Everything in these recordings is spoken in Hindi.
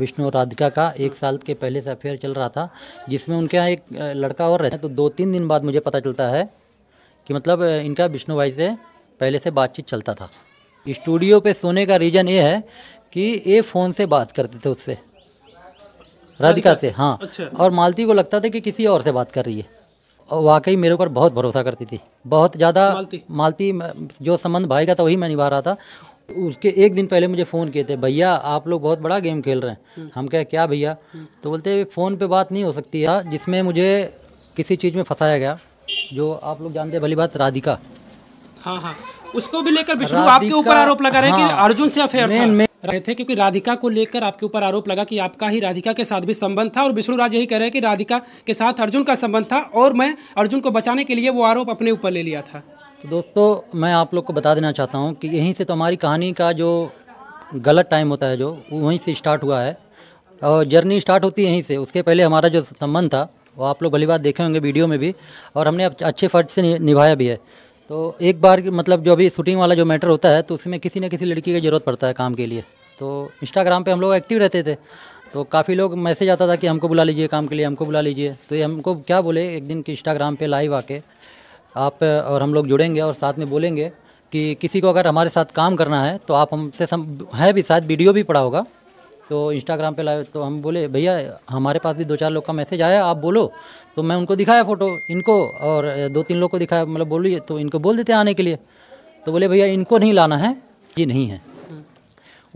विष्णु और राधिका का एक साल के पहले से अफेयर चल रहा था जिसमें उनके यहाँ एक लड़का और रहता है तो दो तीन दिन बाद मुझे पता चलता है कि मतलब इनका विष्णु भाई से पहले से बातचीत चलता था स्टूडियो पे सोने का रीज़न ये है कि ये फ़ोन से बात करते थे उससे राधिका से हाँ अच्छा। और मालती को लगता था कि किसी और से बात कर रही है और वाकई मेरे ऊपर बहुत भरोसा करती थी बहुत ज़्यादा मालती, मालती जो संबंध भाई का था वही मैं निभा रहा था उसके एक दिन पहले मुझे फ़ोन किए थे भैया आप लोग बहुत बड़ा गेम खेल रहे हैं हम्म। हम कह क्या भैया तो बोलते फ़ोन पे बात नहीं हो सकती है जिसमें मुझे किसी चीज़ में फंसाया गया जो आप लोग जानते हैं भली बात राधिका हाँ हाँ उसको भी लेकर विष्णु आपके ऊपर आरोप लगा रहे हैं कि हाँ। अर्जुन से अफेयर था रहे थे क्योंकि राधिका को लेकर आपके ऊपर आरोप लगा कि आपका ही राधिका के साथ भी संबंध था और विष्णु राज यही कह रहे हैं कि राधिका के साथ अर्जुन का संबंध था और मैं अर्जुन को बचाने के लिए वो आरोप अपने ऊपर ले लिया था तो दोस्तों मैं आप लोग को बता देना चाहता हूँ कि यहीं से तो हमारी कहानी का जो गलत टाइम होता है जो वो वहीं से स्टार्ट हुआ है और जर्नी स्टार्ट होती है यहीं से उसके पहले हमारा जो संबंध था वो आप लोग भली बात देखे होंगे वीडियो में भी और हमने अच्छे फर्ज से निभाया भी है तो एक बार मतलब जो अभी शूटिंग वाला जो मैटर होता है तो उसमें किसी न किसी लड़की की ज़रूरत पड़ता है काम के लिए तो इंस्टाग्राम पे हम लोग एक्टिव रहते थे तो काफ़ी लोग मैसेज आता था कि हमको बुला लीजिए काम के लिए हमको बुला लीजिए तो ये हमको क्या बोले एक दिन कि इंस्टाग्राम पे लाइव आके आप और हम लोग जुड़ेंगे और साथ में बोलेंगे कि किसी को अगर हमारे साथ काम करना है तो आप हमसे सम है भी शायद वीडियो भी पड़ा होगा तो इंस्टाग्राम पे लाए तो हम बोले भैया हमारे पास भी दो चार लोग का मैसेज आया आप बोलो तो मैं उनको दिखाया फ़ोटो इनको और दो तीन लोग को दिखाया मतलब बोलिए तो इनको बोल देते आने के लिए तो बोले भैया इनको नहीं लाना है ये नहीं है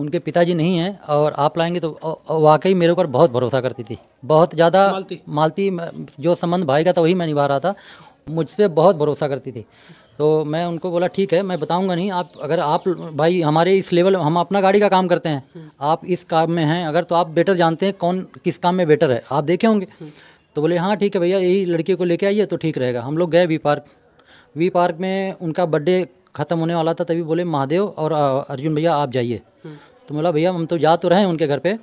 उनके पिताजी नहीं हैं और आप लाएंगे तो वाकई मेरे ऊपर बहुत भरोसा करती थी बहुत ज़्यादा मालती, मालती जो संबंध भाई का था वही मैं निभा रहा था मुझ पर बहुत भरोसा करती थी तो मैं उनको बोला ठीक है मैं बताऊंगा नहीं आप अगर आप भाई हमारे इस लेवल हम अपना गाड़ी का काम करते हैं आप इस काम में हैं अगर तो आप बेटर जानते हैं कौन किस काम में बेटर है आप देखे होंगे तो बोले हाँ ठीक है भैया यही लड़के को लेके आइए तो ठीक रहेगा हम लोग गए वी पार्क वी पार्क में उनका बर्थडे ख़त्म होने वाला था तभी बोले महादेव और अर्जुन भैया आप जाइए तो बोला भैया हम तो जा तो रहे हैं उनके घर पे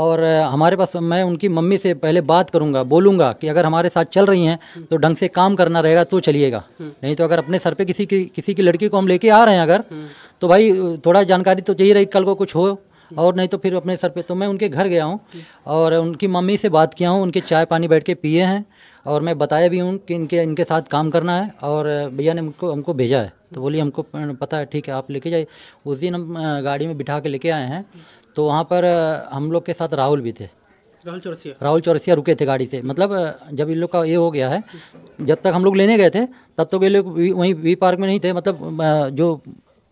और हमारे पास मैं उनकी मम्मी से पहले बात करूंगा बोलूंगा कि अगर हमारे साथ चल रही हैं तो ढंग से काम करना रहेगा तो चलिएगा नहीं तो अगर अपने सर पे किसी की किसी की लड़की को हम लेके आ रहे हैं अगर तो भाई थोड़ा जानकारी तो चाहिए रही कल को कुछ हो और नहीं तो फिर अपने सर पर तो मैं उनके घर गया हूँ और उनकी मम्मी से बात किया हूँ उनके चाय पानी बैठ के पिए हैं और मैं बताया भी हूँ कि इनके इनके साथ काम करना है और भैया ने हमको हमको भेजा है तो बोलिए हमको पता है ठीक है आप लेके जाइए उस दिन हम गाड़ी में बिठा के लेके आए हैं तो वहाँ पर हम लोग के साथ राहुल भी थे राहुल चौरसिया राहुल चौरसिया रुके थे गाड़ी से मतलब जब इन लोग का ये हो गया है जब तक हम लोग लेने गए थे तब तक ये लोग वहीं वी पार्क में नहीं थे मतलब जो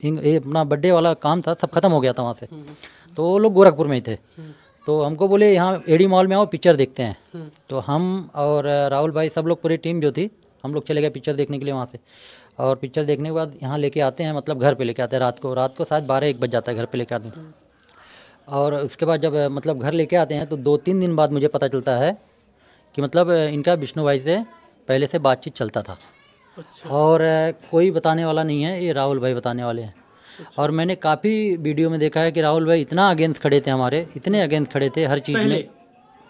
ये अपना बर्थडे वाला काम था सब खत्म हो गया था वहाँ से हम्म। तो वो लोग गोरखपुर में ही थे हम्म। तो हमको बोले यहाँ एडी मॉल में आओ पिक्चर देखते हैं हम्म। तो हम और राहुल भाई सब लोग पूरी टीम जो थी हम लोग चले गए पिक्चर देखने के लिए वहाँ से और पिक्चर देखने के बाद यहाँ लेके आते हैं मतलब घर पे लेके आते हैं रात को रात को शायद बारह एक बज जाता है घर पे लेके आते हैं हम्म। और उसके बाद जब मतलब घर लेके आते हैं तो दो तीन दिन बाद मुझे पता चलता है कि मतलब इनका विष्णु भाई से पहले से बातचीत चलता था अच्छा। और कोई बताने वाला नहीं है ये राहुल भाई बताने वाले हैं अच्छा। और मैंने काफ़ी वीडियो में देखा है कि राहुल भाई इतना अगेंस्ट खड़े थे हमारे इतने अगेंस्ट खड़े थे हर चीज़ में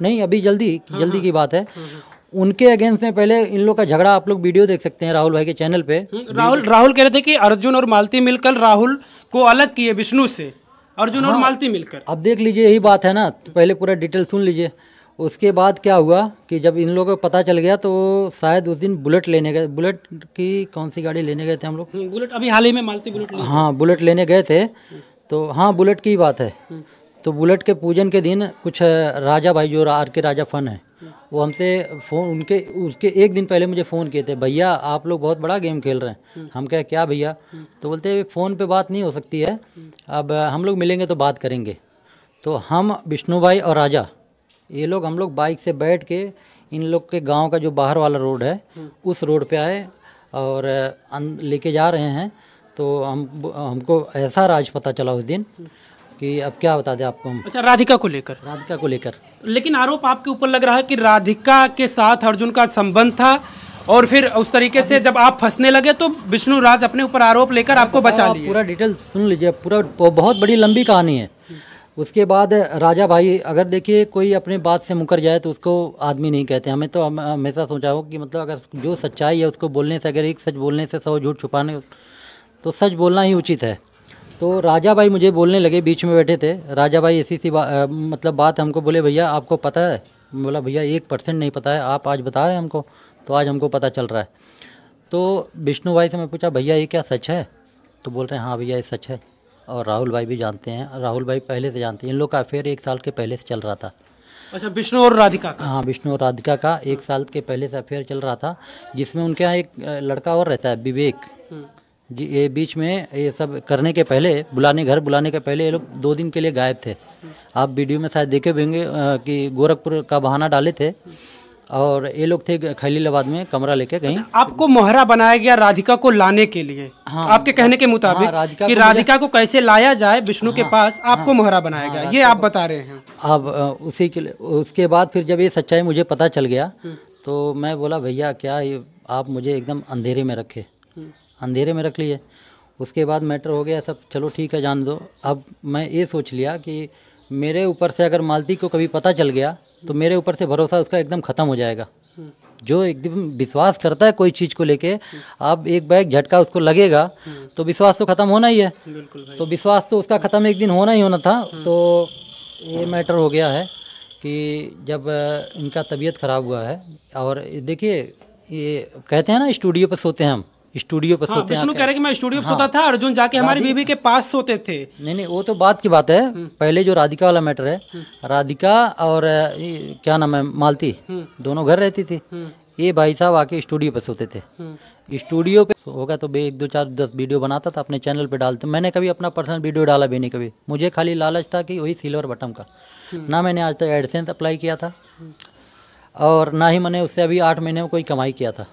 नहीं अभी जल्दी हाँ, हाँ, जल्दी की बात है हाँ, हाँ। उनके अगेंस्ट में पहले इन लोग का झगड़ा आप लोग वीडियो देख सकते हैं राहुल भाई के चैनल पे हम्म, राहुल राहुल कह रहे थे कि अर्जुन और मालती मिलकर राहुल को अलग किए विष्णु से अर्जुन हाँ, और मालती मिलकर अब देख लीजिए यही बात है ना तो पहले पूरा डिटेल सुन लीजिए उसके बाद क्या हुआ कि जब इन लोगों को पता चल गया तो शायद उस दिन बुलेट लेने गए बुलेट की कौन सी गाड़ी लेने गए थे हम लोग बुलेट अभी हाल ही में मालती बुलेट हाँ बुलेट लेने गए थे तो हाँ बुलेट की बात है हम्म। तो बुलेट के पूजन के दिन कुछ राजा भाई जो आर के राजा फन है वो हमसे फ़ोन उनके उसके एक दिन पहले मुझे फ़ोन किए थे भैया आप लोग बहुत बड़ा गेम खेल रहे हैं हम्म। हम क्या क्या भैया हम्म। तो बोलते फ़ोन पे बात नहीं हो सकती है अब हम लोग मिलेंगे तो बात करेंगे तो हम विष्णु भाई और राजा ये लोग हम लोग बाइक से बैठ के इन लोग के गांव का जो बाहर वाला रोड है हम्म। उस रोड पे आए और अं, लेके जा रहे हैं तो हम हमको ऐसा राज पता चला उस दिन हम्म। कि अब क्या बता दें आपको हम अच्छा राधिका को लेकर राधिका को लेकर लेकिन आरोप आपके ऊपर लग रहा है कि राधिका के साथ अर्जुन का संबंध था और फिर उस तरीके से जब आप फंसने लगे तो विष्णु राज अपने ऊपर आरोप लेकर आपको तो बचा लिया पूरा डिटेल सुन लीजिए पूरा बहुत बड़ी लंबी कहानी है हम्म। उसके बाद राजा भाई अगर देखिए कोई अपने बात से मुकर जाए तो उसको आदमी नहीं कहते हमें तो हमेशा सोचा हो कि मतलब अगर जो सच्चाई है उसको बोलने से अगर एक सच बोलने से सौ झूठ छुपाने तो सच बोलना ही उचित है तो राजा भाई मुझे बोलने लगे बीच में बैठे थे राजा भाई ऐसी सी बा, मतलब बात हमको बोले भैया आपको पता है बोला भैया एक परसेंट नहीं पता है आप आज बता रहे हैं हमको तो आज हमको पता चल रहा है तो विष्णु भाई से मैं पूछा भैया ये क्या सच है तो बोल रहे हैं हाँ भैया ये सच है और राहुल भाई भी जानते हैं राहुल भाई पहले से जानते हैं इन लोग का अफेयर एक साल के पहले से चल रहा था अच्छा विष्णु और राधिका का हाँ विष्णु और राधिका का एक साल के पहले से अफेयर चल रहा था जिसमें उनके यहाँ एक लड़का और रहता है विवेक हम्म। जी ये बीच में ये सब करने के पहले बुलाने घर बुलाने के पहले ये लोग दो दिन के लिए गायब थे हम्म। आप वीडियो में शायद देखे होंगे कि गोरखपुर का बहाना डाले थे और ये लोग थे खलीलाबाद में कमरा लेके गई अच्छा, आपको मोहरा बनाया गया राधिका को लाने के लिए हाँ, आपके कहने के मुताबिक हाँ, राधिका कि को राधिका को कैसे लाया जाए विष्णु हाँ, के पास हाँ। आपको हाँ, मोहरा बनाया हाँ, गया ये आप बता रहे हैं अब उसी के उसके बाद फिर जब ये सच्चाई मुझे पता चल गया हम्म। तो मैं बोला भैया क्या ये आप मुझे एकदम अंधेरे में रखे हम्म। अंधेरे में रख लिए उसके बाद मैटर हो गया सब चलो ठीक है जान दो अब मैं ये सोच लिया कि मेरे ऊपर से अगर मालती को कभी पता चल गया तो मेरे ऊपर से भरोसा उसका एकदम ख़त्म हो जाएगा जो एकदम विश्वास करता है कोई चीज़ को लेके आप एक बैग झटका उसको लगेगा तो विश्वास तो ख़त्म होना ही है तो विश्वास तो उसका ख़त्म एक दिन होना ही होना था हम्म। तो ये मैटर हो गया है कि जब इनका तबीयत ख़राब हुआ है और देखिए ये कहते हैं ना स्टूडियो पर सोते हैं हम स्टूडियो पर हाँ, सोते विष्णु कह रहे कि मैं स्टूडियो हाँ, सोता था अर्जुन जाके हमारी बीबी के पास सोते थे नहीं नहीं वो तो बात की बात है हम्म। पहले जो राधिका वाला मैटर है हम्म। राधिका और क्या नाम है मालती हम्म। दोनों घर रहती थी ये भाई साहब आके स्टूडियो पर सोते थे स्टूडियो पे होगा तो एक दो चार दस वीडियो बनाता था अपने चैनल पे डालते मैंने कभी अपना पर्सनल वीडियो डाला भी नहीं कभी मुझे खाली लालच था कि वही सिल्वर बटन का ना मैंने आज तक एडसेंस अप्लाई किया था और ना ही मैंने उससे अभी आठ महीने में कोई कमाई किया था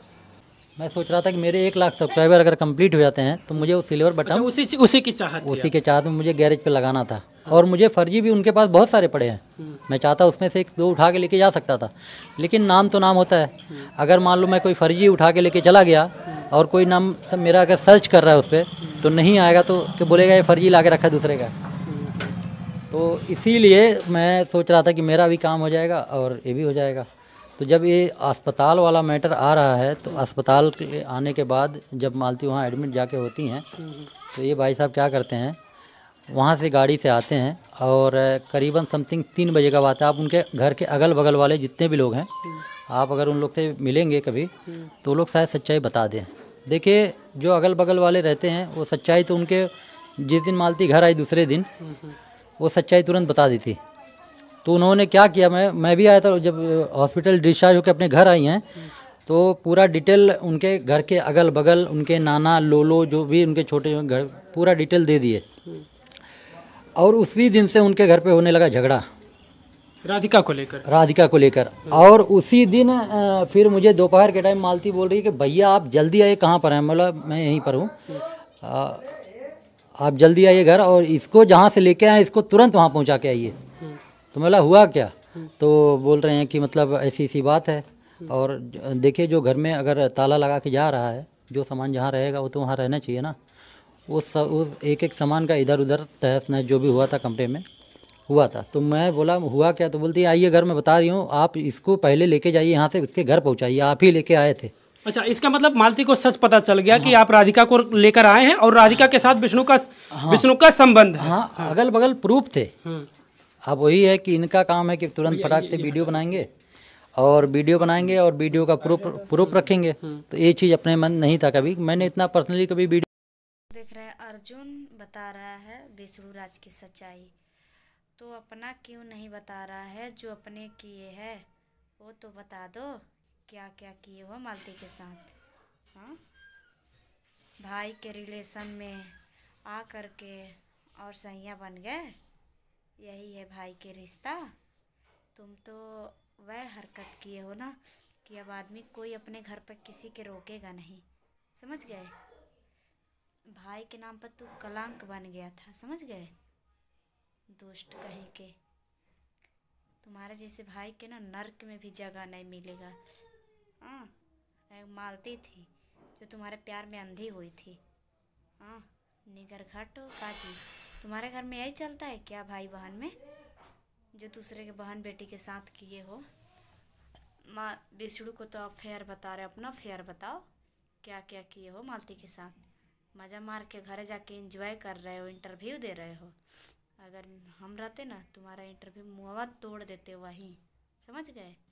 मैं सोच रहा था कि मेरे एक लाख सब्सक्राइबर अगर कंप्लीट हो जाते हैं तो मुझे वो सिल्वर बटन अच्छा, उसी उसी की चाहत उसी के चाहत में मुझे गैरेज पे लगाना था और मुझे फर्जी भी उनके पास बहुत सारे पड़े हैं हम्म। मैं चाहता उसमें से एक दो उठा के लेके जा सकता था लेकिन नाम तो नाम होता है हम्म। अगर मान लो मैं कोई फर्जी उठा के लेके चला गया हम्म। और कोई नाम मेरा अगर सर्च कर रहा है उस पर तो नहीं आएगा तो कि बोलेगा ये फर्जी ला के रखा दूसरे का तो इसीलिए मैं सोच रहा था कि मेरा भी काम हो जाएगा और ये भी हो जाएगा तो जब ये अस्पताल वाला मैटर आ रहा है तो अस्पताल के आने के बाद जब मालती वहाँ एडमिट जाके होती हैं तो ये भाई साहब क्या करते हैं वहाँ से गाड़ी से आते हैं और करीबन समथिंग तीन बजे का बात है आप उनके घर के अगल बगल वाले जितने भी लोग हैं आप अगर उन लोग से मिलेंगे कभी तो लोग शायद सच्चाई बता दें देखिए जो अगल बगल वाले रहते हैं वो सच्चाई तो उनके जिस दिन मालती घर आई दूसरे दिन वो सच्चाई तुरंत बता दी थी तो उन्होंने क्या किया मैं मैं भी आया था जब हॉस्पिटल डिस्चार्ज होकर अपने घर आई हैं तो पूरा डिटेल उनके घर के अगल बगल उनके नाना लोलो जो भी उनके छोटे घर पूरा डिटेल दे दिए और उसी दिन से उनके घर पे होने लगा झगड़ा राधिका को लेकर राधिका को लेकर और उसी दिन फिर मुझे दोपहर के टाइम मालती बोल रही है कि भैया आप जल्दी आइए कहाँ पर हैं मतलब मैं यहीं पर हूँ आप जल्दी आइए घर और इसको जहाँ से लेके आए इसको तुरंत वहाँ पहुँचा के आइए तो मैं हुआ क्या तो बोल रहे हैं कि मतलब ऐसी ऐसी बात है और देखिए जो घर में अगर ताला लगा के जा रहा है जो सामान जहाँ रहेगा वो तो वहाँ रहना चाहिए ना वो सब उस एक एक सामान का इधर उधर तहस नहस जो भी हुआ था कमरे में हुआ था तो मैं बोला हुआ क्या तो बोलती आइए घर में बता रही हूँ आप इसको पहले लेके जाइए यहाँ से इसके घर पहुँचाइए आप ही लेके आए थे अच्छा इसका मतलब मालती को सच पता चल गया हाँ। कि आप राधिका को लेकर आए हैं और राधिका के साथ विष्णु का हाँ। विष्णु का संबंध हाँ, हाँ। अगल बगल प्रूफ थे हम्म। अब वही है कि इनका काम है कि तुरंत फटाक से वीडियो बनाएंगे और वीडियो बनाएंगे और वीडियो का प्रूफ प्रूफ रखेंगे हम्म। तो ये चीज़ अपने मन नहीं था कभी मैंने इतना पर्सनली कभी वीडियो देख रहे हैं अर्जुन बता रहा है विष्णु राज की सच्चाई तो अपना क्यों नहीं बता रहा है जो अपने किए है वो तो बता दो क्या क्या किए हो मालती के साथ हाँ भाई के रिलेशन में आ करके और सैया बन गए यही है भाई के रिश्ता तुम तो वह हरकत किए हो ना कि अब आदमी कोई अपने घर पर किसी के रोकेगा नहीं समझ गए भाई के नाम पर तू कलंक बन गया था समझ गए दुष्ट कहे के तुम्हारे जैसे भाई के ना नर्क में भी जगह नहीं मिलेगा हाँ मैं मालती थी जो तुम्हारे प्यार में अंधी हुई थी हाँ निगर घट काजी तुम्हारे घर में यही चलता है क्या भाई बहन में जो दूसरे के बहन बेटी के साथ किए हो माँ बिछड़ू को तो आप फेयर बता रहे अपना फेयर बताओ क्या क्या किए हो मालती के साथ मज़ा मार के घर जाके इंजॉय कर रहे हो इंटरव्यू दे रहे हो अगर हम रहते ना तुम्हारा इंटरव्यू मुआवत तोड़ देते वहीं समझ गए